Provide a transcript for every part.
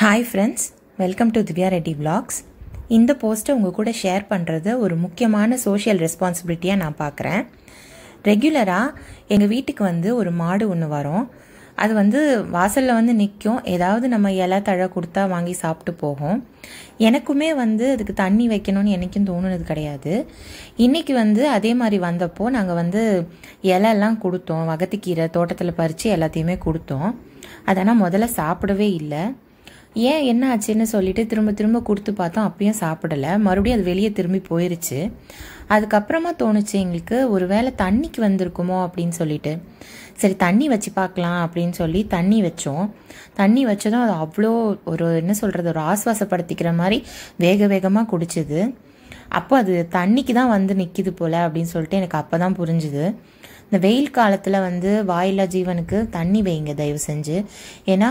hi friends welcome to Divya Reddy vlogs இந்த போஸ்ட்டை உங்கள் கூட ஷேர் பண்ணுறது ஒரு முக்கியமான சோஷியல் ரெஸ்பான்சிபிலிட்டியாக நான் பார்க்குறேன் ரெகுலராக எங்கள் வீட்டுக்கு வந்து ஒரு மாடு ஒன்று வரும் அது வந்து வாசலில் வந்து நிற்கும் ஏதாவது நம்ம இலை தழை கொடுத்தா வாங்கி சாப்பிட்டு போகும் எனக்குமே வந்து அதுக்கு தண்ணி வைக்கணும்னு எனக்கும் தோணுனது கிடையாது இன்றைக்கி வந்து அதே மாதிரி வந்தப்போ நாங்கள் வந்து இலையெல்லாம் கொடுத்தோம் வகத்துக்கீரை தோட்டத்தில் பறித்து எல்லாத்தையுமே கொடுத்தோம் அதனால் முதல்ல சாப்பிடவே இல்லை ஏன் என்ன ஆச்சுன்னு சொல்லிட்டு திரும்ப திரும்ப கொடுத்து பார்த்தோம் அப்பயும் சாப்பிடலை மறுபடியும் அது வெளியே திரும்பி போயிருச்சு அதுக்கப்புறமா தோணுச்சு எங்களுக்கு ஒரு வேளை தண்ணிக்கு வந்திருக்குமோ அப்படின்னு சொல்லிட்டு சரி தண்ணி வச்சு பார்க்கலாம் அப்படின்னு சொல்லி தண்ணி வச்சோம் தண்ணி வச்சதும் அது அவ்வளோ ஒரு என்ன சொல்கிறது ஒரு ஆஸ்வாசப்படுத்திக்கிற மாதிரி வேக வேகமாக குடிச்சிது அப்போ அது தண்ணிக்கு தான் வந்து நிற்கிது போல் அப்படின்னு சொல்லிட்டு எனக்கு அப்போ தான் புரிஞ்சுது இந்த வெயில் காலத்தில் வந்து வாயில்லா ஜீவனுக்கு தண்ணி வைங்க தயவு செஞ்சு ஏன்னா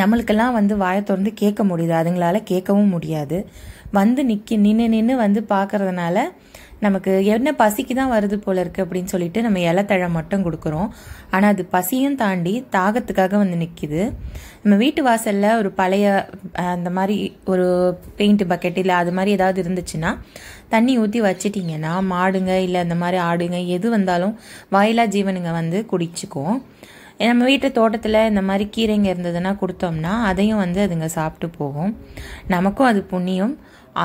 நம்மளுக்கெல்லாம் வந்து வாயை திறந்து கேட்க முடியுது அதுங்களால கேட்கவும் முடியாது வந்து நிற்க நின்று நின்று வந்து பார்க்கறதுனால நமக்கு என்ன பசிக்கு தான் வருது போல இருக்குது அப்படின்னு சொல்லிட்டு நம்ம இலத்தழை மட்டும் கொடுக்குறோம் ஆனால் அது பசியும் தாண்டி தாகத்துக்காக வந்து நிற்கிது நம்ம வீட்டு வாசலில் ஒரு பழைய அந்த மாதிரி ஒரு பெயிண்ட் பக்கெட் இல்லை அது மாதிரி ஏதாவது இருந்துச்சுன்னா தண்ணி ஊற்றி வச்சிட்டிங்கன்னா மாடுங்க இல்லை அந்த மாதிரி ஆடுங்க எது வந்தாலும் வாயிலா ஜீவனுங்க வந்து குடிச்சிக்கும் நம்ம வீட்டு தோட்டத்தில் இந்த மாதிரி கீரைங்க இருந்ததுன்னா கொடுத்தோம்னா அதையும் வந்து அதுங்க சாப்பிட்டு போகும் நமக்கும் அது புண்ணியம்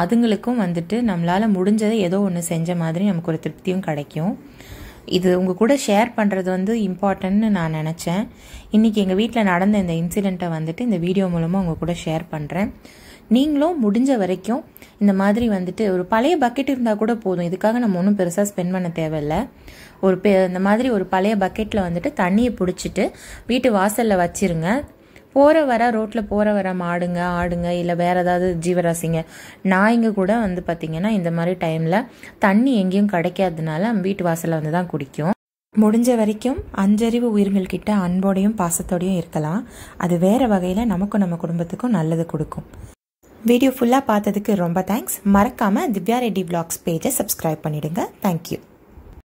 அதுங்களுக்கும் வந்துட்டு நம்மளால் முடிஞ்சதை ஏதோ ஒன்று செஞ்ச மாதிரி நமக்கு ஒரு திருப்தியும் கிடைக்கும் இது உங்கள் கூட ஷேர் பண்ணுறது வந்து இம்பார்ட்டன்ட்னு நான் நினச்சேன் இன்றைக்கி எங்கள் வீட்டில் நடந்த இந்த இன்சிடெண்ட்டை வந்துட்டு இந்த வீடியோ மூலமாக உங்கள் கூட ஷேர் பண்ணுறேன் நீங்களும் முடிஞ்ச வரைக்கும் இந்த மாதிரி வந்துட்டு ஒரு பழைய பக்கெட் இருந்தால் கூட போதும் இதுக்காக நம்ம ஒன்றும் பெருசாக ஸ்பெண்ட் பண்ண தேவையில்லை ஒரு பெ இந்த மாதிரி ஒரு பழைய பக்கெட்டில் வந்துட்டு தண்ணியை பிடிச்சிட்டு வீட்டு வாசலில் வச்சிருங்க போகிற வர ரோட்டில் போகிற வர மாடுங்க ஆடுங்க இல்லை வேறு ஏதாவது ஜீவராசிங்க நாய்ங்க கூட வந்து பார்த்திங்கன்னா இந்த மாதிரி டைமில் தண்ணி எங்கேயும் கிடைக்காததுனால வீட்டு வாசலில் வந்து தான் குடிக்கும் முடிஞ்ச வரைக்கும் அஞ்சறிவு உயிர்கள் கிட்ட அன்போடையும் பாசத்தோடையும் இருக்கலாம் அது வேறு வகையில் நமக்கும் நம்ம குடும்பத்துக்கும் நல்லது கொடுக்கும் வீடியோ ஃபுல்லாக பார்த்ததுக்கு ரொம்ப தேங்க்ஸ் மறக்காமல் திவ்யா ரெட்டி விளாக்ஸ் பேஜை சப்ஸ்கிரைப் பண்ணிவிடுங்க தேங்க்யூ